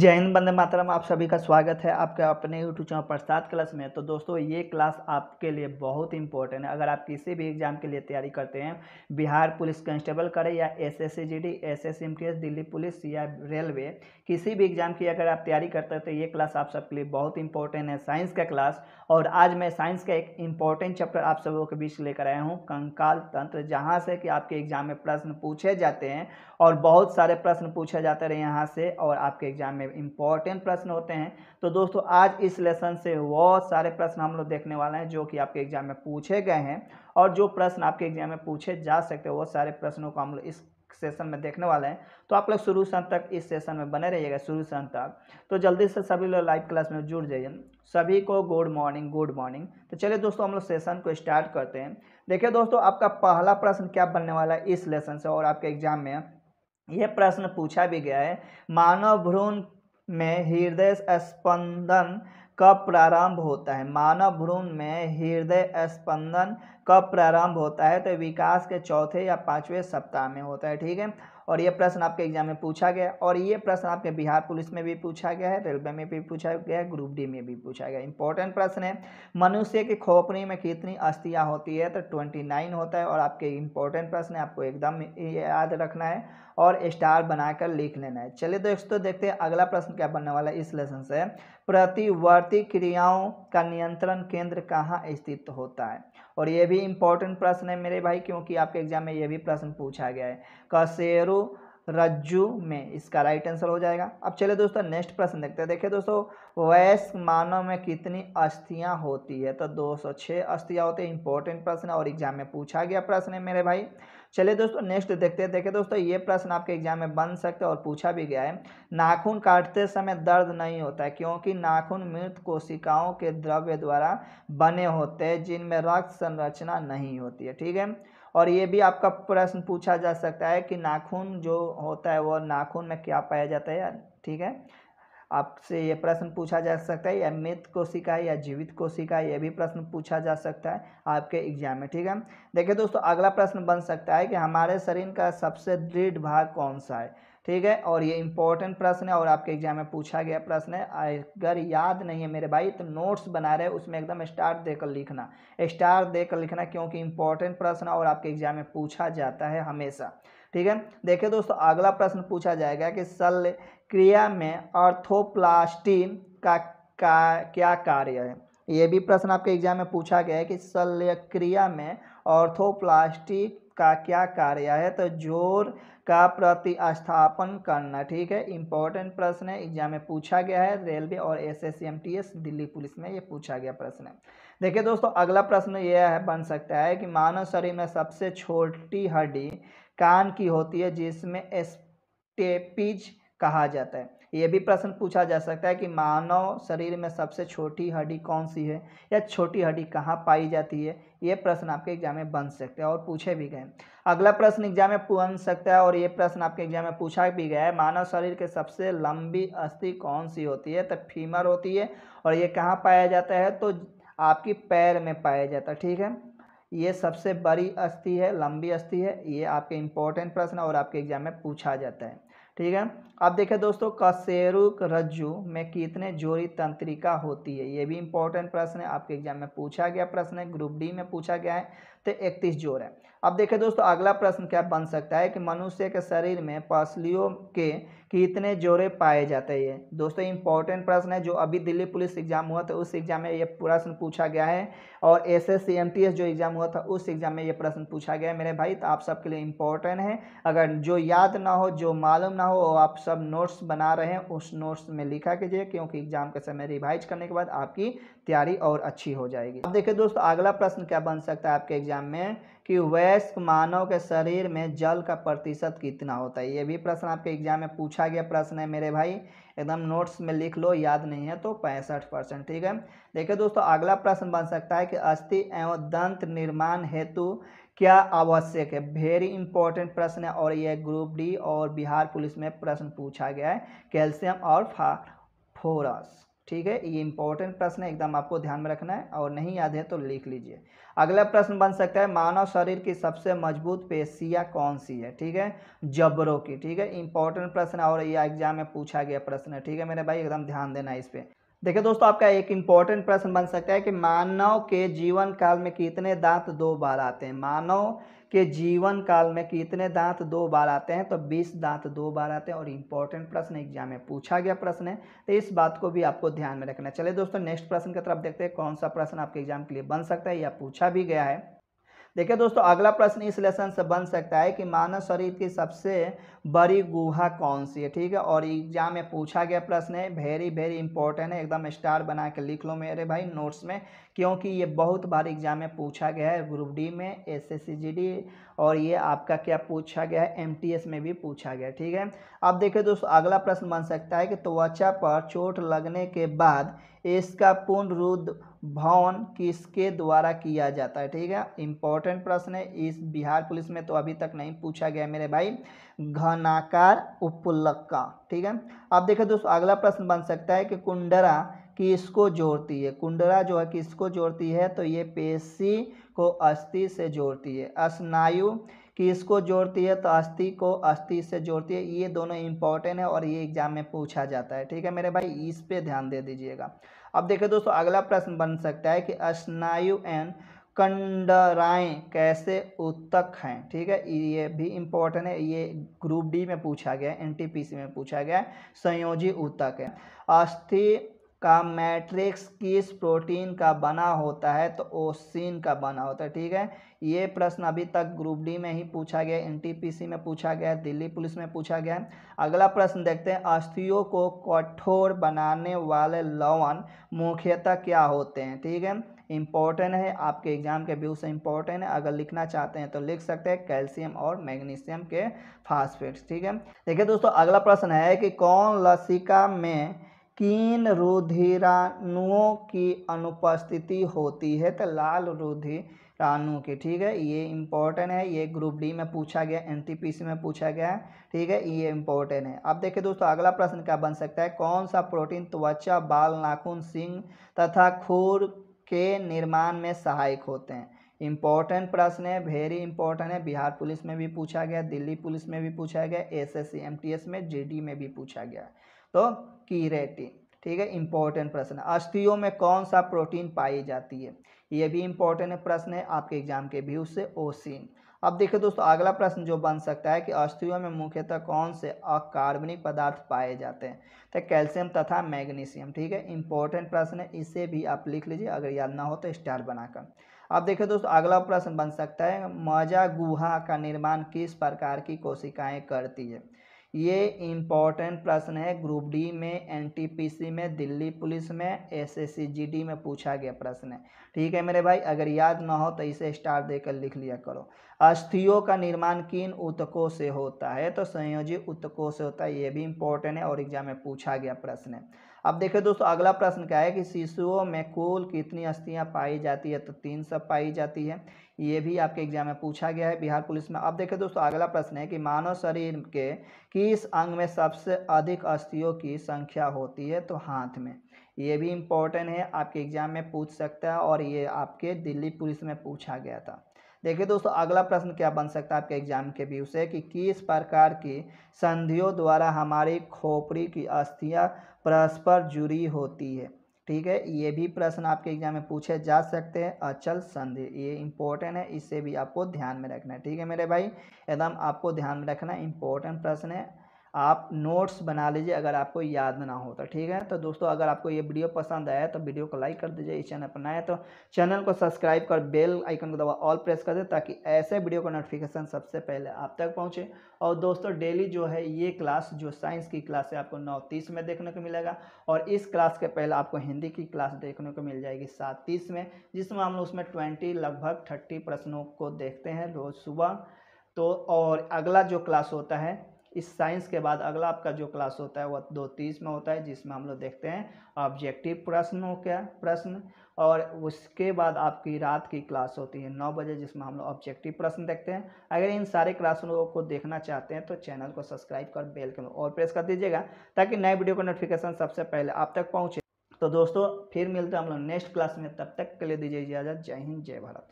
जय हिंद बंदे मातरम आप सभी का स्वागत है आपके अपने यूट्यूब चैनल प्रसाद क्लास में तो दोस्तों ये क्लास आपके लिए बहुत इंपॉर्टेंट है अगर आप किसी भी एग्जाम के लिए तैयारी करते हैं बिहार पुलिस कांस्टेबल करें या S S C G D S S M T S Delhi police या रेलवे किसी भी एग्जाम की अगर आप तैयारी करते हैं तो ये क्लास आप सबके लिए बहुत इंपॉर्टेंट है साइंस का क्लास और आज मैं साइंस का एक इंपॉर्टेंट चैप्टर आप सबों के बीच लेकर आया हूँ कंकाल तंत्र जहाँ से कि आपके एग्जाम में प्रश्न पूछे जाते हैं और बहुत सारे प्रश्न पूछे जाते रहे यहाँ से और आपके एग्जाम में में इंपॉर्टेंट प्रश्न होते हैं तो दोस्तों आज इस लेसन से बहुत सारे प्रश्न हम लोग देखने वाले हैं जो कि आपके एग्जाम में पूछे गए हैं और जो प्रश्न आपके एग्जाम में पूछे जा सकते हैं वो सारे प्रश्नों को हम लोग इस सेशन में देखने वाले हैं तो आप लोग शुरू से तक इस सेशन में बने रहिएगा शुरू से तक तो जल्दी से सभी लोग लाइव क्लास में जुड़ जाइए सभी को गुड मॉर्निंग गुड मॉर्निंग तो चलिए दोस्तों हम लोग सेशन को स्टार्ट करते हैं देखिए दोस्तों आपका पहला प्रश्न क्या बनने वाला है इस लेसन से और आपके एग्जाम में यह प्रश्न पूछा भी गया है मानव भ्रूण में हृदय स्पंदन कब प्रारंभ होता है मानव भ्रूण में हृदय स्पंदन कब प्रारंभ होता है तो विकास के चौथे या पांचवें सप्ताह में होता है ठीक है और ये प्रश्न आपके एग्जाम में पूछा गया और ये प्रश्न आपके बिहार पुलिस में भी पूछा गया है रेलवे में भी पूछा गया है ग्रुप डी में भी पूछा गया इंपॉर्टेंट प्रश्न है मनुष्य की खोपड़ी में कितनी अस्थियाँ होती है तो ट्वेंटी नाइन होता है और आपके इंपॉर्टेंट प्रश्न है आपको एकदम याद रखना है और स्टार बनाकर लिख लेना है चलिए दोस्तों देखते हैं अगला प्रश्न क्या बनने वाला है इस लेसन से प्रतिवर्ती क्रियाओं का नियंत्रण केंद्र कहाँ स्थित होता है और ये भी इम्पोर्टेंट प्रश्न है मेरे भाई क्योंकि आपके एग्जाम में ये भी प्रश्न पूछा गया है कसेरु रज्जू में इसका राइट आंसर हो जाएगा अब चले दोस्तों नेक्स्ट प्रश्न देखते हैं देखिए दोस्तों वयस्क मानव में कितनी अस्थियां होती है तो 206 अस्थियां होती है इंपॉर्टेंट प्रश्न और एग्जाम में पूछा गया प्रश्न है मेरे भाई चलिए दोस्तों नेक्स्ट देखते हैं देखिए दोस्तों ये प्रश्न आपके एग्जाम में बन सकते और पूछा भी गया है नाखून काटते समय दर्द नहीं होता है क्योंकि नाखून मृत कोशिकाओं के द्रव्य द्वारा बने होते हैं जिनमें रक्त संरचना नहीं होती है ठीक है और ये भी आपका प्रश्न पूछा जा सकता है कि नाखून जो होता है वह नाखून में क्या पाया जाता है ठीक है आपसे ये प्रश्न पूछा जा सकता है या मृत कोशिका या जीवित कोशिका ये भी प्रश्न पूछा जा सकता है आपके एग्जाम में ठीक है देखिए दोस्तों अगला प्रश्न बन सकता है कि हमारे शरीर का सबसे दृढ़ भाग कौन सा है ठीक है और ये इंपॉर्टेंट प्रश्न है और आपके एग्जाम में पूछा गया प्रश्न है अगर याद नहीं है मेरे भाई तो नोट्स बना रहे उसमें एकदम स्टार देकर लिखना स्टार देकर लिखना क्योंकि इंपॉर्टेंट प्रश्न और आपके एग्जाम में पूछा जाता है हमेशा ठीक है देखिए दोस्तों अगला प्रश्न पूछा जाएगा कि शल्य क्रिया में अर्थोप्लास्टी का, का क्या कार्य है ये भी प्रश्न आपके एग्जाम में पूछा गया है कि शल्य क्रिया में ऑर्थोप्लास्टिक का क्या कार्य है तो जोर का प्रतिस्थापन करना ठीक है इंपॉर्टेंट प्रश्न है एग्जाम में पूछा गया है रेलवे और S S M T S Delhi police में ये पूछा गया प्रश्न है देखिए दोस्तों अगला प्रश्न यह है बन सकता है कि मानव शरीर में सबसे छोटी हड्डी कान की होती है जिसमें एस्टेपिज कहा जाता है ये भी प्रश्न पूछा जा सकता है कि मानव शरीर में सबसे छोटी हड्डी कौन सी है या छोटी हड्डी कहाँ पाई जाती है ये प्रश्न आपके एग्जाम में बन सकते हैं और पूछे भी गए अगला प्रश्न एग्जाम में बन सकता है और ये प्रश्न आपके एग्जाम में पूछा भी गया है मानव शरीर के सबसे लंबी अस्थि कौन सी होती है तो फीमर होती है और ये कहाँ पाया जाता है तो आपकी पैर में पाया जाता है ठीक है ये सबसे बड़ी अस्थि है लंबी अस्थि है ये आपके इंपॉर्टेंट प्रश्न और आपके एग्जाम में पूछा जाता है ठीक है अब देखें दोस्तों कसेरुक रज्जु में कितने जोड़ी तंत्रिका होती है ये भी इंपॉर्टेंट प्रश्न है आपके एग्जाम में पूछा गया प्रश्न है ग्रुप डी में पूछा गया है तो इकतीस जोड़ है अब देखें दोस्तों अगला प्रश्न क्या बन सकता है कि मनुष्य के शरीर में पसलियों के कितने जोड़े पाए जाते हैं दोस्तों इंपॉर्टेंट प्रश्न है जो अभी दिल्ली पुलिस एग्जाम हुआ था उस एग्जाम में ये प्रश्न पूछा गया है और S S C M T S जो एग्जाम हुआ था उस एग्जाम में ये प्रश्न पूछा गया है मेरे भाई तो आप सबके लिए इंपॉर्टेंट है अगर जो याद ना हो जो मालूम ना हो आप सब नोट्स बना रहे हैं उस नोट्स में लिखा कीजिए क्योंकि एग्जाम के समय रिवाइज करने के बाद आपकी तैयारी और अच्छी हो जाएगी अब देखिए दोस्तों अगला प्रश्न क्या बन सकता है आपके एग्जाम में कि वयस्क मानव के शरीर में जल का प्रतिशत कितना होता है ये भी प्रश्न आपके एग्जाम में पूछा गया प्रश्न है मेरे भाई एकदम नोट्स में लिख लो याद नहीं है तो पैंसठ परसेंट ठीक है देखिए दोस्तों अगला प्रश्न बन सकता है कि अस्थि एवं दंत निर्माण हेतु क्या आवश्यक है वेरी इंपॉर्टेंट प्रश्न है और यह ग्रुप डी और बिहार पुलिस में प्रश्न पूछा गया है कैल्शियम और फोरस ठीक है ये इंपॉर्टेंट प्रश्न है एकदम आपको ध्यान में रखना है और नहीं याद है तो लिख लीजिए अगला प्रश्न बन सकता है मानव शरीर की सबसे मजबूत पेशिया कौन सी है ठीक है जबरों की ठीक है इंपॉर्टेंट प्रश्न और ये एग्जाम में पूछा गया प्रश्न है ठीक है मेरे भाई एकदम ध्यान देना है इस पर देखिए दोस्तों आपका एक इम्पॉर्टेंट प्रश्न बन सकता है कि मानव के जीवन काल में कितने दांत दो बार आते हैं मानव के जीवन काल में कितने दांत दो बार आते हैं तो 20 दांत दो बार आते हैं और इम्पॉर्टेंट प्रश्न एग्जाम में पूछा गया प्रश्न है तो इस बात को भी आपको ध्यान में रखना चलिए दोस्तों नेक्स्ट प्रश्न की तरफ देखते हैं कौन सा प्रश्न आपके एग्जाम के लिए बन सकता है या पूछा भी गया है देखिए दोस्तों अगला प्रश्न इस लेसन से बन सकता है कि मानव शरीर की सबसे बड़ी गुहा कौन सी है ठीक है और एग्जाम में पूछा गया प्रश्न है वेरी वेरी इंपॉर्टेंट है एकदम स्टार बना के लिख लो मेरे भाई नोट्स में क्योंकि ये बहुत बार एग्जाम में पूछा गया है ग्रुप डी में एस एस और ये आपका क्या पूछा गया है एम में भी पूछा गया ठीक है अब देखिए दोस्तों अगला प्रश्न बन सकता है कि त्वचा पर चोट लगने के बाद इसका पूर्ण रूद भवन किसके द्वारा किया जाता है ठीक है इंपॉर्टेंट प्रश्न है इस बिहार पुलिस में तो अभी तक नहीं पूछा गया मेरे भाई घनाकार उपलक्का ठीक है अब देखो दोस्तों अगला प्रश्न बन सकता है कि कुंडरा किसको जोड़ती है कुंडरा जो है किसको जोड़ती है तो ये पेशी को अस्थि से जोड़ती है स्नायु कि इसको जोड़ती है तो अस्थि को अस्थि से जोड़ती है ये दोनों इंपॉर्टेंट है और ये एग्जाम में पूछा जाता है ठीक है मेरे भाई इस पर ध्यान दे दीजिएगा अब देखिए दोस्तों अगला प्रश्न बन सकता है कि स्नायु एंड कंडराए कैसे उत्तक हैं ठीक है ये भी इम्पोर्टेंट है ये ग्रुप डी में पूछा गया है एनटीपीसी में पूछा गया है संयोजी उत्तक है अस्थि का मैट्रिक्स किस प्रोटीन का बना होता है तो ओसिन का बना होता है ठीक है ये प्रश्न अभी तक ग्रुप डी में ही पूछा गया एनटीपीसी में पूछा गया दिल्ली पुलिस में पूछा गया अगला प्रश्न देखते हैं अस्थियों को कठोर बनाने वाले लवण मुख्यतः क्या होते हैं ठीक है इम्पॉर्टेंट है आपके एग्जाम के व्यू से इम्पॉर्टेंट है अगर लिखना चाहते हैं तो लिख सकते हैं कैल्शियम और मैग्नीशियम के फास्फेट्स ठीक है देखिए दोस्तों अगला प्रश्न है कि कौन लसिका में कीन रुधिराणुओं की अनुपस्थिति होती है तो लाल रुधिराणु की ठीक है ये इम्पोर्टेंट है ये ग्रुप डी में पूछा गया सी में पूछा गया है ठीक है ये इम्पोर्टेंट है अब देखिए दोस्तों अगला प्रश्न क्या बन सकता है कौन सा प्रोटीन त्वचा बाल नाखून सिंह तथा खूर के निर्माण में सहायक होते हैं इम्पॉर्टेंट प्रश्न है वेरी इंपॉर्टेंट है बिहार पुलिस में भी पूछा गया दिल्ली पुलिस में भी पूछा गया एस एस में डी में भी पूछा गया तो कीरेटिन ठीक है इंपॉर्टेंट प्रश्न अस्थियों में कौन सा प्रोटीन पाई जाती है ये भी इंपॉर्टेंट प्रश्न है आपके एग्जाम के व्यू से ओसिन अब देखिए दोस्तों अगला प्रश्न जो बन सकता है कि अस्थियों में मुख्यतः कौन से अकार्बनिक पदार्थ पाए जाते हैं तो कैल्शियम तथा मैग्नीशियम ठीक है इंपॉर्टेंट प्रश्न है इसे भी आप लिख लीजिए अगर याद ना हो तो स्टार बनाकर अब देखिए दोस्तों अगला प्रश्न बन सकता है मजा गुहा का निर्माण किस प्रकार की कोशिकाएँ करती है ये इम्पॉर्टेंट प्रश्न है ग्रुप डी में एनटीपीसी में दिल्ली पुलिस में एसएससीजीडी में पूछा गया प्रश्न है ठीक है मेरे भाई अगर याद ना हो तो इसे स्टार देकर लिख लिया करो अस्थियों का निर्माण किन उत्तकों से होता है तो संयोजी उत्तकों से होता है ये भी इम्पोर्टेंट है और एग्जाम में पूछा गया प्रश्न है अब देखें दोस्तों अगला प्रश्न क्या है कि शिशुओं में कुल कितनी अस्थियाँ पाई जाती है तो तीन सब पाई जाती है ये भी आपके एग्जाम में पूछा गया है बिहार पुलिस में अब देखें दोस्तों अगला प्रश्न है कि मानव शरीर के किस अंग में सबसे अधिक अस्थियों की संख्या होती है तो हाथ में ये भी इम्पोर्टेंट है आपके एग्जाम में पूछ सकता है और ये आपके दिल्ली पुलिस में पूछा गया था देखिए दोस्तों अगला प्रश्न क्या बन सकता है आपके एग्जाम के व्यू से कि किस प्रकार की संधियों द्वारा हमारी खोपड़ी की अस्थियाँ परस्पर जुड़ी होती है ठीक है ये भी प्रश्न आपके एग्जाम में पूछे जा सकते हैं अचल संधि ये इंपॉर्टेंट है इसे भी आपको ध्यान में रखना है ठीक है मेरे भाई एकदम आपको ध्यान में रखना इंपॉर्टेंट प्रश्न है आप नोट्स बना लीजिए अगर आपको याद ना हो तो ठीक है तो दोस्तों अगर आपको ये वीडियो पसंद आया तो वीडियो को लाइक कर दीजिए इस चैनल पर नए तो चैनल को सब्सक्राइब कर बेल आइकन को दबा ऑल प्रेस कर दे ताकि ऐसे वीडियो का नोटिफिकेशन सबसे पहले आप तक पहुँचे और दोस्तों डेली जो है ये क्लास जो साइंस की क्लास है आपको नौ में देखने को मिलेगा और इस क्लास के पहले आपको हिंदी की क्लास देखने को मिल जाएगी सात तीस में जिसमें हम लोग उसमें ट्वेंटी लगभग थर्टी प्रश्नों को देखते हैं रोज़ सुबह तो और अगला जो क्लास होता है इस साइंस के बाद अगला आपका जो क्लास होता है वह दो तीस में होता है जिसमें हम लोग देखते हैं ऑब्जेक्टिव प्रश्न हो क्या प्रश्न और उसके बाद आपकी रात की क्लास होती है नौ बजे जिसमें हम लोग ऑब्जेक्टिव प्रश्न देखते हैं अगर इन सारे क्लासों को देखना चाहते हैं तो चैनल को सब्सक्राइब कर बेल के और प्रेस कर दीजिएगा ताकि नए वीडियो का नोटिफिकेशन सबसे पहले आप तक पहुँचे तो दोस्तों फिर मिलते हैं हम लोग नेक्स्ट क्लास में तब तक के लिए दीजिए इजाज़त जय हिंद जय भारत